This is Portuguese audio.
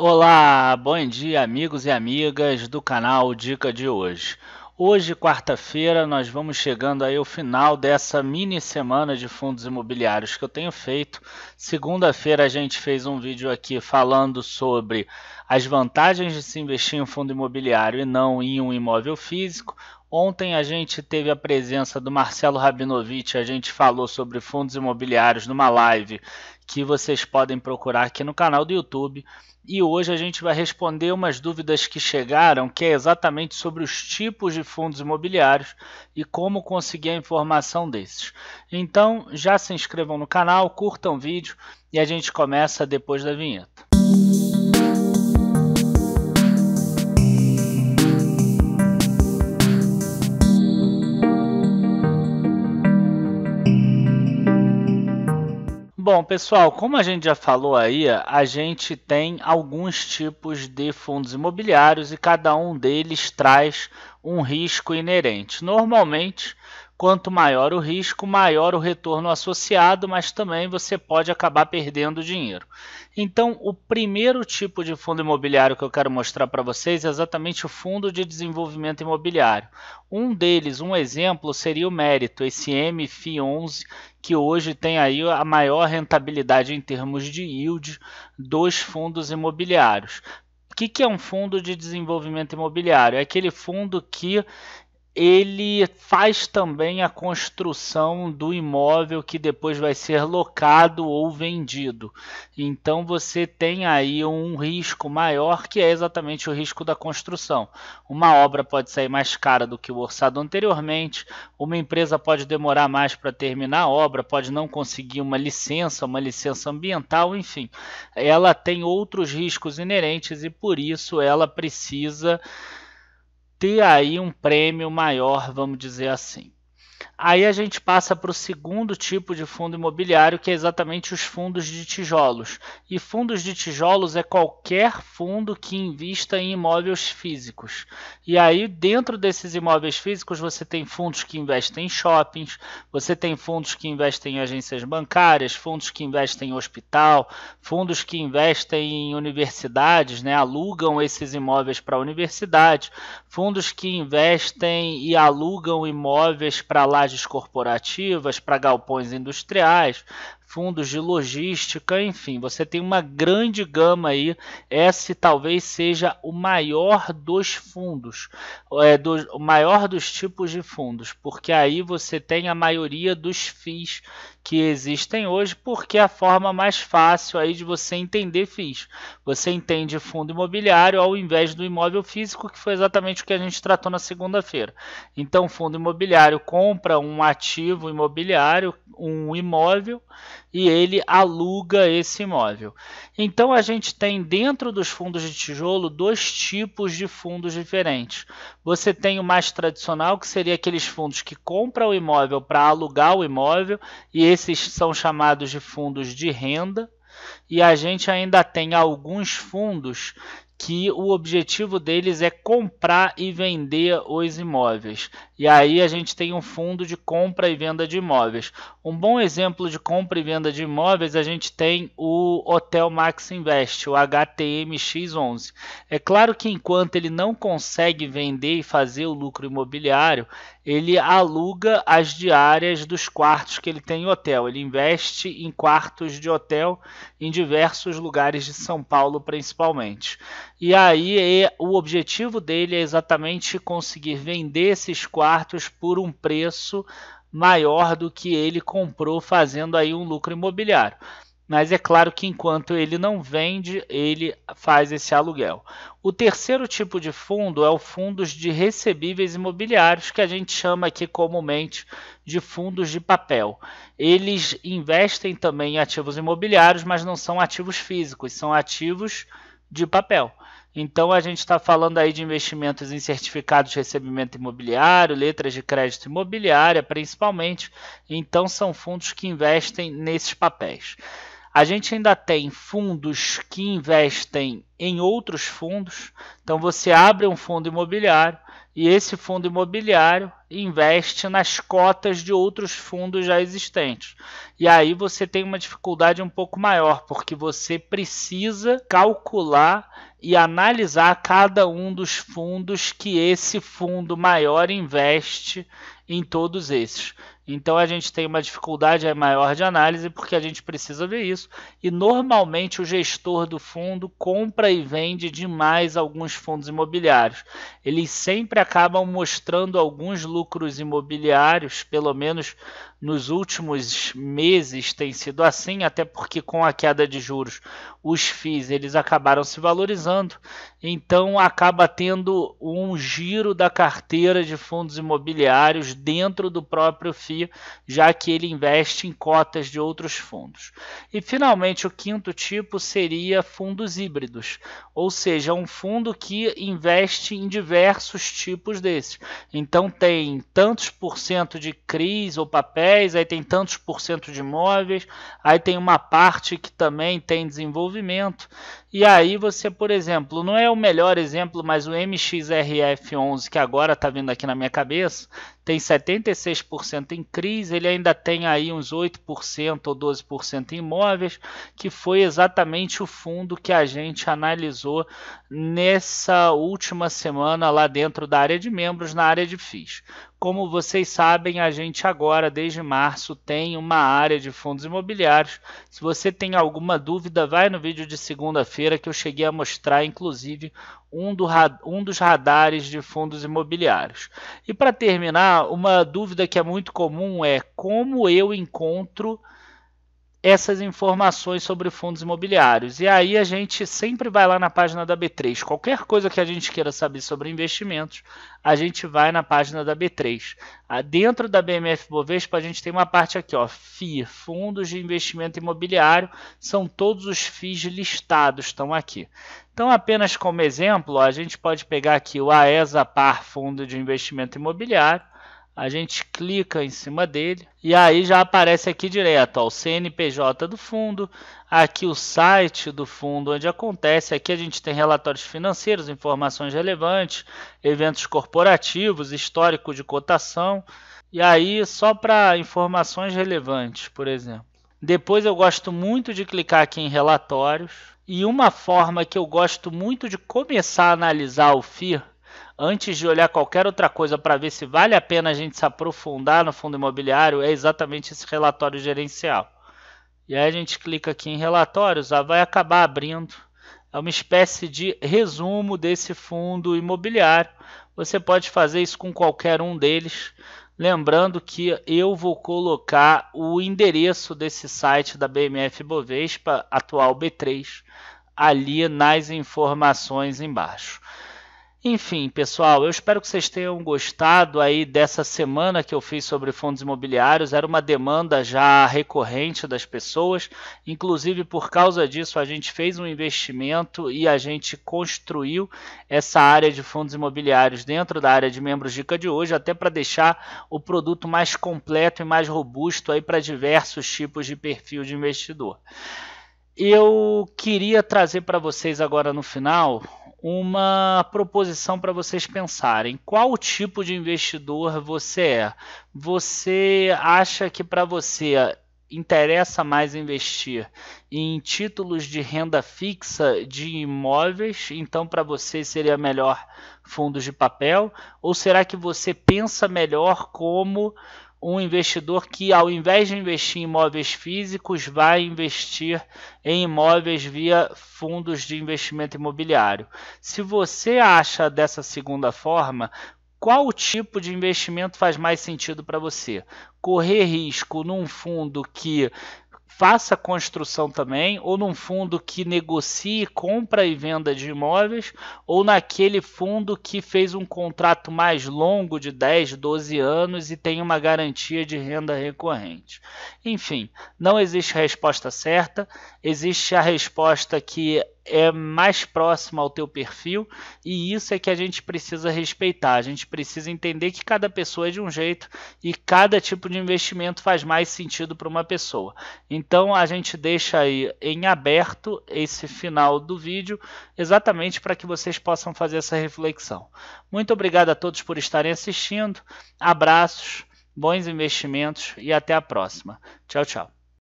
Olá, bom dia amigos e amigas do canal Dica de Hoje. Hoje, quarta-feira, nós vamos chegando aí ao final dessa mini semana de fundos imobiliários que eu tenho feito. Segunda-feira a gente fez um vídeo aqui falando sobre as vantagens de se investir em um fundo imobiliário e não em um imóvel físico. Ontem a gente teve a presença do Marcelo Rabinovich, a gente falou sobre fundos imobiliários numa live que vocês podem procurar aqui no canal do YouTube. E hoje a gente vai responder umas dúvidas que chegaram, que é exatamente sobre os tipos de fundos imobiliários e como conseguir a informação desses. Então, já se inscrevam no canal, curtam o vídeo e a gente começa depois da vinheta. Bom, pessoal, como a gente já falou aí, a gente tem alguns tipos de fundos imobiliários e cada um deles traz um risco inerente. Normalmente, quanto maior o risco, maior o retorno associado, mas também você pode acabar perdendo dinheiro. Então, o primeiro tipo de fundo imobiliário que eu quero mostrar para vocês é exatamente o fundo de desenvolvimento imobiliário. Um deles, um exemplo, seria o Mérito, esse MFI11, que hoje tem aí a maior rentabilidade em termos de yield dos fundos imobiliários. O que, que é um fundo de desenvolvimento imobiliário? É aquele fundo que ele faz também a construção do imóvel que depois vai ser locado ou vendido. Então você tem aí um risco maior que é exatamente o risco da construção. Uma obra pode sair mais cara do que o orçado anteriormente, uma empresa pode demorar mais para terminar a obra, pode não conseguir uma licença, uma licença ambiental, enfim. Ela tem outros riscos inerentes e por isso ela precisa ter aí um prêmio maior, vamos dizer assim. Aí a gente passa para o segundo tipo de fundo imobiliário, que é exatamente os fundos de tijolos. E fundos de tijolos é qualquer fundo que invista em imóveis físicos. E aí, dentro desses imóveis físicos, você tem fundos que investem em shoppings, você tem fundos que investem em agências bancárias, fundos que investem em hospital, fundos que investem em universidades, né? alugam esses imóveis para universidades, fundos que investem e alugam imóveis para lá corporativas, para galpões industriais, fundos de logística, enfim, você tem uma grande gama aí. Esse talvez seja o maior dos fundos, é, do, o maior dos tipos de fundos, porque aí você tem a maioria dos FIIs que existem hoje, porque é a forma mais fácil aí de você entender FIIs. Você entende fundo imobiliário ao invés do imóvel físico, que foi exatamente o que a gente tratou na segunda-feira. Então, fundo imobiliário compra um ativo imobiliário, um imóvel, e ele aluga esse imóvel. Então a gente tem dentro dos fundos de tijolo dois tipos de fundos diferentes. Você tem o mais tradicional, que seria aqueles fundos que compram o imóvel para alugar o imóvel, e esses são chamados de fundos de renda. E a gente ainda tem alguns fundos que o objetivo deles é comprar e vender os imóveis. E aí a gente tem um fundo de compra e venda de imóveis. Um bom exemplo de compra e venda de imóveis a gente tem o Hotel Max Invest, o HTMX11. É claro que enquanto ele não consegue vender e fazer o lucro imobiliário, ele aluga as diárias dos quartos que ele tem em hotel. Ele investe em quartos de hotel em diversos lugares de São Paulo, principalmente. E aí é, o objetivo dele é exatamente conseguir vender esses quartos por um preço maior do que ele comprou, fazendo aí um lucro imobiliário mas é claro que enquanto ele não vende, ele faz esse aluguel. O terceiro tipo de fundo é o fundos de recebíveis imobiliários, que a gente chama aqui comumente de fundos de papel. Eles investem também em ativos imobiliários, mas não são ativos físicos, são ativos de papel. Então a gente está falando aí de investimentos em certificados de recebimento imobiliário, letras de crédito imobiliária, principalmente. Então são fundos que investem nesses papéis. A gente ainda tem fundos que investem em outros fundos. Então você abre um fundo imobiliário e esse fundo imobiliário investe nas cotas de outros fundos já existentes. E aí você tem uma dificuldade um pouco maior, porque você precisa calcular e analisar cada um dos fundos que esse fundo maior investe em todos esses. Então a gente tem uma dificuldade maior de análise porque a gente precisa ver isso. E normalmente o gestor do fundo compra e vende demais alguns fundos imobiliários. Eles sempre acabam mostrando alguns lucros imobiliários, pelo menos nos últimos meses tem sido assim, até porque com a queda de juros, os FIIs eles acabaram se valorizando. Então acaba tendo um giro da carteira de fundos imobiliários dentro do próprio FII já que ele investe em cotas de outros fundos. E finalmente, o quinto tipo seria fundos híbridos, ou seja, um fundo que investe em diversos tipos desses. Então tem tantos por cento de CRIs ou papéis, aí tem tantos por cento de imóveis, aí tem uma parte que também tem desenvolvimento. E aí você, por exemplo, não é o melhor exemplo, mas o MXRF11 que agora está vindo aqui na minha cabeça, tem 76% em crise, ele ainda tem aí uns 8% ou 12% em imóveis, que foi exatamente o fundo que a gente analisou nessa última semana lá dentro da área de membros, na área de FIIs. Como vocês sabem, a gente agora, desde março, tem uma área de fundos imobiliários. Se você tem alguma dúvida, vai no vídeo de segunda-feira que eu cheguei a mostrar, inclusive, um, do, um dos radares de fundos imobiliários. E para terminar, uma dúvida que é muito comum é como eu encontro essas informações sobre fundos imobiliários. E aí a gente sempre vai lá na página da B3. Qualquer coisa que a gente queira saber sobre investimentos, a gente vai na página da B3. Ah, dentro da BMF Bovespa, a gente tem uma parte aqui, ó, FII, Fundos de Investimento Imobiliário, são todos os FIIs listados, estão aqui. Então, apenas como exemplo, a gente pode pegar aqui o AESA Par Fundo de Investimento Imobiliário, a gente clica em cima dele e aí já aparece aqui direto ó, o CNPJ do fundo, aqui o site do fundo onde acontece, aqui a gente tem relatórios financeiros, informações relevantes, eventos corporativos, histórico de cotação e aí só para informações relevantes, por exemplo. Depois eu gosto muito de clicar aqui em relatórios e uma forma que eu gosto muito de começar a analisar o FIR antes de olhar qualquer outra coisa para ver se vale a pena a gente se aprofundar no fundo imobiliário, é exatamente esse relatório gerencial. E aí a gente clica aqui em relatórios, ah, vai acabar abrindo. É uma espécie de resumo desse fundo imobiliário. Você pode fazer isso com qualquer um deles. Lembrando que eu vou colocar o endereço desse site da BMF Bovespa, atual B3, ali nas informações embaixo. Enfim, pessoal, eu espero que vocês tenham gostado aí dessa semana que eu fiz sobre fundos imobiliários. Era uma demanda já recorrente das pessoas. Inclusive, por causa disso, a gente fez um investimento e a gente construiu essa área de fundos imobiliários dentro da área de membros dica de hoje, até para deixar o produto mais completo e mais robusto aí para diversos tipos de perfil de investidor eu queria trazer para vocês agora no final uma proposição para vocês pensarem. Qual tipo de investidor você é? Você acha que para você interessa mais investir em títulos de renda fixa de imóveis, então para você seria melhor fundos de papel? Ou será que você pensa melhor como um investidor que, ao invés de investir em imóveis físicos, vai investir em imóveis via fundos de investimento imobiliário. Se você acha dessa segunda forma, qual tipo de investimento faz mais sentido para você? Correr risco num fundo que faça construção também, ou num fundo que negocie compra e venda de imóveis, ou naquele fundo que fez um contrato mais longo de 10, 12 anos e tem uma garantia de renda recorrente. Enfim, não existe resposta certa, existe a resposta que é mais próximo ao teu perfil e isso é que a gente precisa respeitar. A gente precisa entender que cada pessoa é de um jeito e cada tipo de investimento faz mais sentido para uma pessoa. Então a gente deixa aí em aberto esse final do vídeo exatamente para que vocês possam fazer essa reflexão. Muito obrigado a todos por estarem assistindo. Abraços, bons investimentos e até a próxima. Tchau, tchau.